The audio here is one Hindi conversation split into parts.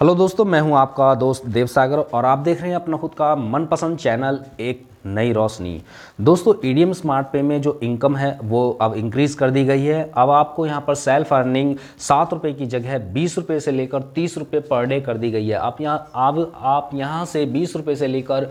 हेलो दोस्तों मैं हूं आपका दोस्त देव सागर और आप देख रहे हैं अपना खुद का मनपसंद चैनल एक नई रोशनी दोस्तों ईडीएम स्मार्ट पे में जो इनकम है वो अब इंक्रीज़ कर दी गई है अब आपको यहाँ पर सेल्फ अर्निंग सात रुपये की जगह बीस रुपये से लेकर तीस रुपये पर डे कर दी गई है आप यहाँ अब आप यहाँ से बीस रुपये से लेकर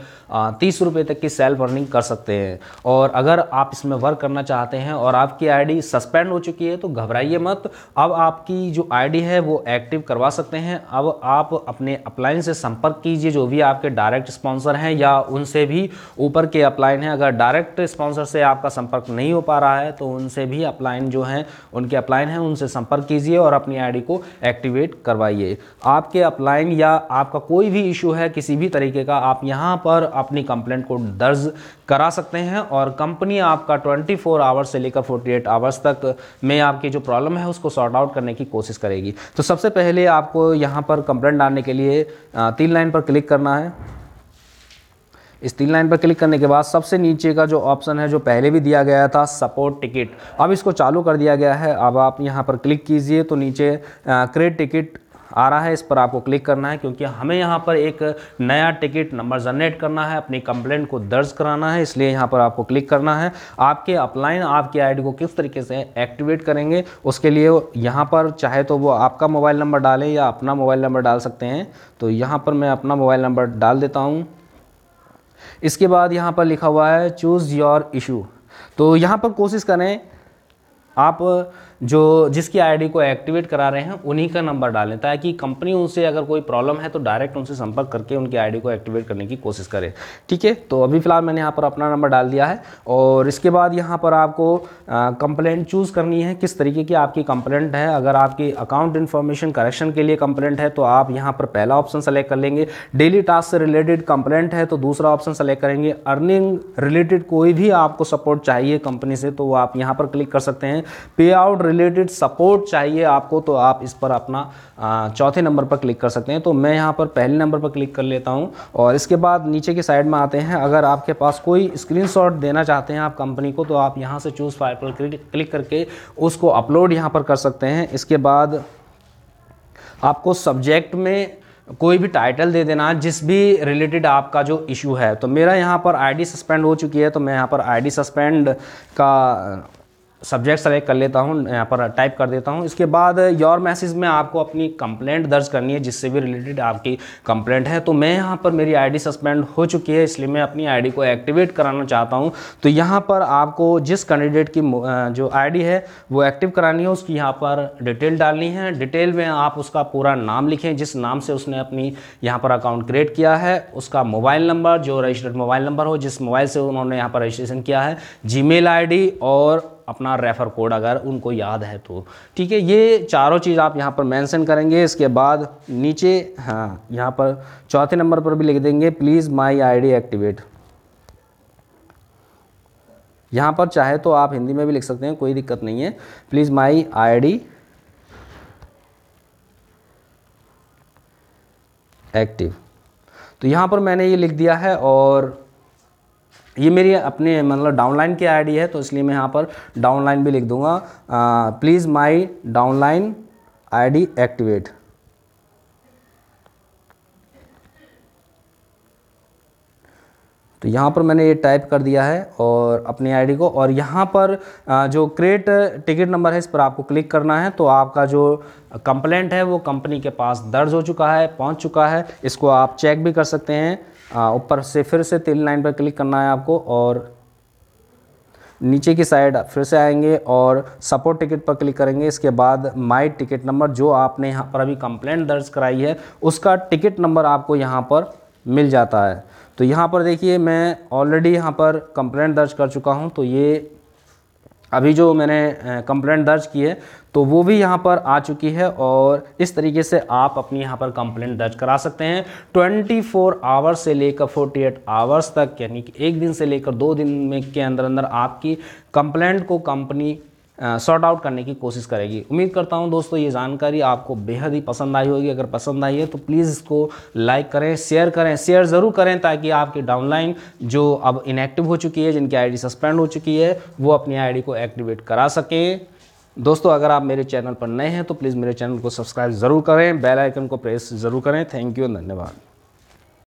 तीस रुपये तक की सेल्फ अर्निंग कर सकते हैं और अगर आप इसमें वर्क करना चाहते हैं और आपकी आई सस्पेंड हो चुकी है तो घबराइए मत अब आपकी जो आई है वो एक्टिव करवा सकते हैं अब आप अपने अप्लायंस से संपर्क कीजिए जो भी आपके डायरेक्ट स्पॉन्सर हैं या उनसे भी ऊपर के अपलाइन हैं अगर डायरेक्ट स्पॉन्सर से आपका संपर्क नहीं हो पा रहा है तो उनसे भी अपलाइन जो हैं उनके अपलाइन हैं उनसे संपर्क कीजिए और अपनी आईडी को एक्टिवेट करवाइए आपके अपलाइन या आपका कोई भी इशू है किसी भी तरीके का आप यहाँ पर अपनी कंप्लेंट को दर्ज करा सकते हैं और कंपनी आपका 24 फोर आवर्स से लेकर 48 आवर्स तक में आपकी जो प्रॉब्लम है उसको सॉर्ट आउट करने की कोशिश करेगी तो सबसे पहले आपको यहाँ पर कंप्लेंट डालने के लिए तीन लाइन पर क्लिक करना है इस तीन लाइन पर क्लिक करने के बाद सबसे नीचे का जो ऑप्शन है जो पहले भी दिया गया था सपोर्ट टिकट अब इसको चालू कर दिया गया है अब आप यहाँ पर क्लिक कीजिए तो नीचे क्रेड टिकट आ रहा है इस पर आपको क्लिक करना है क्योंकि हमें यहाँ पर एक नया टिकट नंबर जनरेट करना है अपनी कंप्लेंट को दर्ज कराना है इसलिए यहाँ पर आपको क्लिक करना है आपके अपलाइन आपकी आईडी को किस तरीके से एक्टिवेट करेंगे उसके लिए यहाँ पर चाहे तो वो आपका मोबाइल नंबर डालें या अपना मोबाइल नंबर डाल सकते हैं तो यहाँ पर मैं अपना मोबाइल नंबर डाल देता हूँ इसके बाद यहाँ पर लिखा हुआ है चूज़ योर इशू तो यहाँ पर कोशिश करें आप जो जिसकी आईडी को एक्टिवेट करा रहे हैं उन्हीं का नंबर डालें ताकि कंपनी उनसे अगर कोई प्रॉब्लम है तो डायरेक्ट उनसे संपर्क करके उनकी आईडी को एक्टिवेट करने की कोशिश करें ठीक है तो अभी फ़िलहाल मैंने यहाँ पर अपना नंबर डाल दिया है और इसके बाद यहाँ पर आपको कंप्लेंट चूज़ करनी है किस तरीके की आपकी कंप्लेंट है अगर आपकी अकाउंट इन्फॉर्मेशन करेक्शन के लिए कंप्लेंट है तो आप यहाँ पर पहला ऑप्शन सेलेक्ट कर लेंगे डेली टास्क से रिलेटेड कंप्लेंट है तो दूसरा ऑप्शन सेलेक्ट करेंगे अर्निंग रिलेटेड कोई भी आपको सपोर्ट चाहिए कंपनी से तो आप यहाँ पर क्लिक कर सकते हैं पे आउट रिलेटेड सपोर्ट चाहिए आपको तो आप इस पर अपना चौथे नंबर पर क्लिक कर सकते हैं तो मैं यहाँ पर पहले नंबर पर क्लिक कर लेता हूँ और इसके बाद नीचे के साइड में आते हैं अगर आपके पास कोई स्क्रीन देना चाहते हैं आप कंपनी को तो आप यहाँ से चूज़ फाइल पर क्लिक करके उसको अपलोड यहाँ पर कर सकते हैं इसके बाद आपको सब्जेक्ट में कोई भी टाइटल दे देना जिस भी रिलेटेड आपका जो इशू है तो मेरा यहाँ पर आईडी सस्पेंड हो चुकी है तो मैं यहाँ पर आईडी सस्पेंड का सब्जेक्ट सेलेक्ट कर लेता हूँ यहाँ पर टाइप कर देता हूँ इसके बाद योर मैसेज में आपको अपनी कंप्लेंट दर्ज करनी है जिससे भी रिलेटेड आपकी कंप्लेंट है तो मैं यहाँ पर मेरी आईडी सस्पेंड हो चुकी है इसलिए मैं अपनी आईडी को एक्टिवेट कराना चाहता हूँ तो यहाँ पर आपको जिस कैंडिडेट की जो आई है वो एक्टिव करानी है उसकी यहाँ पर डिटेल डालनी है डिटेल में आप उसका पूरा नाम लिखें जिस नाम से उसने अपनी यहाँ पर अकाउंट क्रिएट किया है उसका मोबाइल नंबर जो रजिस्टर्ड मोबाइल नंबर हो जिस मोबाइल से उन्होंने यहाँ पर रजिस्ट्रेशन किया है जी मेल और अपना रेफ़र कोड अगर उनको याद है तो ठीक है ये चारों चीज़ आप यहाँ पर मेंशन करेंगे इसके बाद नीचे हाँ यहाँ पर चौथे नंबर पर भी लिख देंगे प्लीज़ माई आईडी एक्टिवेट यहाँ पर चाहे तो आप हिंदी में भी लिख सकते हैं कोई दिक्कत नहीं है प्लीज़ माई आईडी एक्टिव तो यहाँ पर मैंने ये लिख दिया है और ये मेरी अपने मतलब डाउनलाइन की आईडी है तो इसलिए मैं यहाँ पर डाउनलाइन भी लिख दूंगा please my downline ID activate तो यहाँ पर मैंने ये टाइप कर दिया है और अपनी आईडी को और यहाँ पर जो क्रिएट टिकट नंबर है इस पर आपको क्लिक करना है तो आपका जो कंप्लेंट है वो कंपनी के पास दर्ज हो चुका है पहुँच चुका है इसको आप चेक भी कर सकते हैं ऊपर से फिर से तीन लाइन पर क्लिक करना है आपको और नीचे की साइड फिर से आएंगे और सपोर्ट टिकट पर क्लिक करेंगे इसके बाद माई टिकट नंबर जो आपने यहाँ पर अभी कंप्लेंट दर्ज कराई है उसका टिकट नंबर आपको यहाँ पर मिल जाता है तो यहाँ पर देखिए मैं ऑलरेडी यहाँ पर कंप्लेंट दर्ज कर चुका हूँ तो ये अभी जो मैंने कंप्लेंट दर्ज की है तो वो भी यहाँ पर आ चुकी है और इस तरीके से आप अपनी यहाँ पर कंप्लेंट दर्ज करा सकते हैं 24 फोर आवर्स से लेकर 48 आवर्स तक यानी कि एक दिन से लेकर दो दिन में के अंदर अंदर आपकी कंप्लेंट को कंपनी सॉर्ट आउट करने की कोशिश करेगी उम्मीद करता हूँ दोस्तों ये जानकारी आपको बेहद ही पसंद आई होगी अगर पसंद आई है तो प्लीज़ इसको लाइक करें शेयर करें शेयर ज़रूर करें ताकि आपकी डाउनलाइन जो अब इनएक्टिव हो चुकी है जिनकी आईडी सस्पेंड हो चुकी है वो अपनी आईडी को एक्टिवेट करा सकें दोस्तों अगर आप मेरे चैनल पर नए हैं तो प्लीज़ मेरे चैनल को सब्सक्राइब ज़रूर करें बेल आइकन को प्रेस ज़रूर करें थैंक यू धन्यवाद